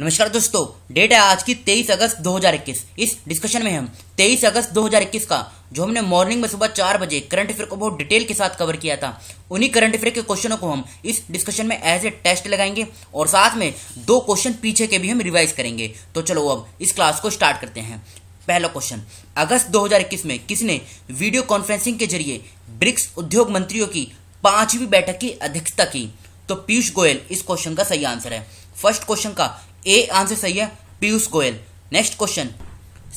नमस्कार दोस्तों डेट है आज की 23 अगस्त 2021 इस डिस्कशन में हम 23 अगस्त 2021 का जो हमने मॉर्निंग में सुबह चार बजे करंट अफेयर को बहुत डिटेल के साथ कवर किया था उन्हीं करंट अफेयर के क्वेश्चनों को हम इस डिस्कशन में एज ए टेस्ट लगाएंगे और साथ में दो क्वेश्चन पीछे के भी हम रिवाइज करेंगे तो चलो अब इस क्लास को स्टार्ट करते हैं पहला क्वेश्चन अगस्त 2021 में किसने वीडियो कॉन्फ्रेंसिंग के जरिए ब्रिक्स उद्योग मंत्रियों की पांचवी बैठक की अध्यक्षता की तो पीयूष गोयल इस क्वेश्चन का सही आंसर है फर्स्ट क्वेश्चन का ए आंसर सही है Piyush Goyal next question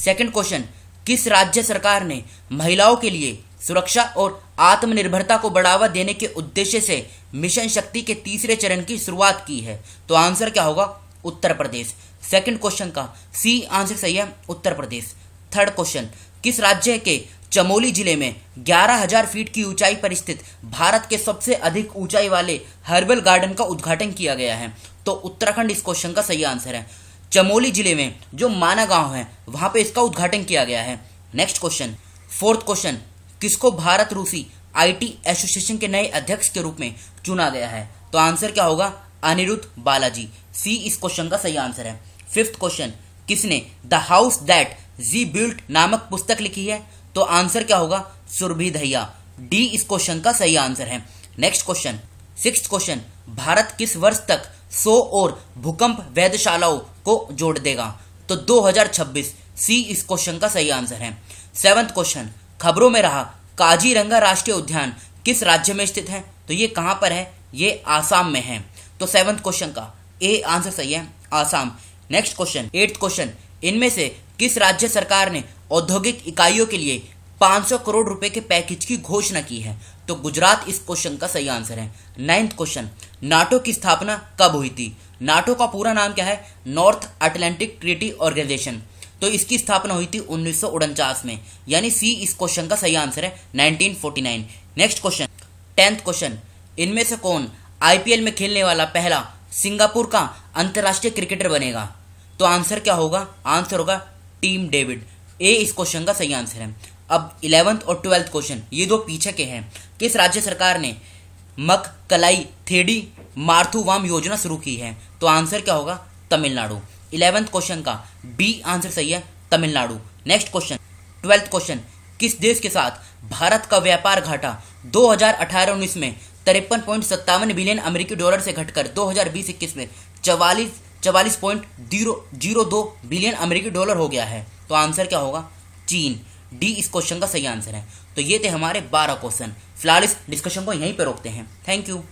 second question किस राज्य सरकार ने महिलाओं के लिए सुरक्षा और आत्मनिर्भरता को बढ़ावा देने के उद्देश्य से मिशन शक्ति के तीसरे चरण की शुरुआत की है तो आंसर क्या होगा उत्तर प्रदेश सेकंड क्वेश्चन का सी आंसर सही है उत्तर प्रदेश थर्ड क्वेश्चन किस राज्य के चमोली जिले में 11,000 फीट की ऊंचाई पर स्थित भारत के सबसे अधिक ऊंचाई वाले हर्बल गार्डन का उद्घाटन किया गया है तो उत्तराखंड इस क्वेश्चन का सही आंसर है चमोली जिले में जो माना गांव है वहां पे इसका उद्घाटन किया गया है नेक्स्ट क्वेश्चन फोर्थ क्वेश्चन किसको भारत रूसी आईटी एसोसिएशन के नए अध्यक्ष के रूप में चुना गया है तो आंसर क्या होगा अनिरुद्ध बालाजी सी इस क्वेश्चन का सही आंसर है फिफ्थ क्वेश्चन किसने the house that G built नामक पुस्तक लिखी है तो आंसर क्या होगा सुरभि दहिया डी इस क्वेश्चन का सही आंसर है next question six question Bharat किस वर्ष तक सो और भूकंप वेदशालाओं को जोड़ देगा तो 2026 सी इस क्वेश्चन का सही आंसर है सेवंथ क्वेश्चन खबरों में रहा काजीरंगा राष्ट्रीय उद्यान किस राज्य में स्थित है तो ये कहां पर है ये आसाम में है तो सेवंथ क्वेश्चन का ए आंसर सही है Assam next question eighth question इनमें से किस राज्य सरकार ने औद्योगिक इकाइयों के लिए 500 करोड़ रुपए के पैकेज की घोषणा की है तो गुजरात इस क्वेश्चन का सही आंसर है नाइन्थ क्वेश्चन नाटो की स्थापना कब हुई थी नाटो का पूरा नाम क्या है नॉर्थ अटलांटिक ट्रीटी ऑर्गेनाइजेशन तो इसकी स्थापना हुई थी उन्नीस में यानी सी इस क्वेश्चन का सही आंसर है 1949 नेक्स्ट क्वेश्चन टेंथ क्वेश्चन इनमें से कौन आईपीएल में खेलने वाला पहला सिंगापुर का अंतर्राष्ट्रीय क्रिकेटर बनेगा तो आंसर क्या होगा आंसर होगा टीम डेविड ए इस क्वेश्चन का सही आंसर है अब इलेवंथ और ट्वेल्थ क्वेश्चन ये दो पीछे के हैं किस राज्य सरकार ने मक कलाई थेडी वाम योजना शुरू की है तो आंसर क्या होगा तमिलनाडु इलेवेंथ क्वेश्चन का बी आंसर सही है Tamil Nadu next question twelfth question किस देश के साथ भारत का व्यापार घाटा 2018-19 में तिरपन बिलियन अमेरिकी डॉलर से घटकर 2020-21 में चवालीस चवालीस पॉइंट जीरो जीरो दो बिलियन अमेरिकी डॉलर हो गया है तो आंसर क्या होगा चीन डी इस क्वेश्चन का सही आंसर है तो ये थे हमारे बारह क्वेश्चन फिलहाल इस डिस्कशन को यहीं पर रोकते हैं थैंक यू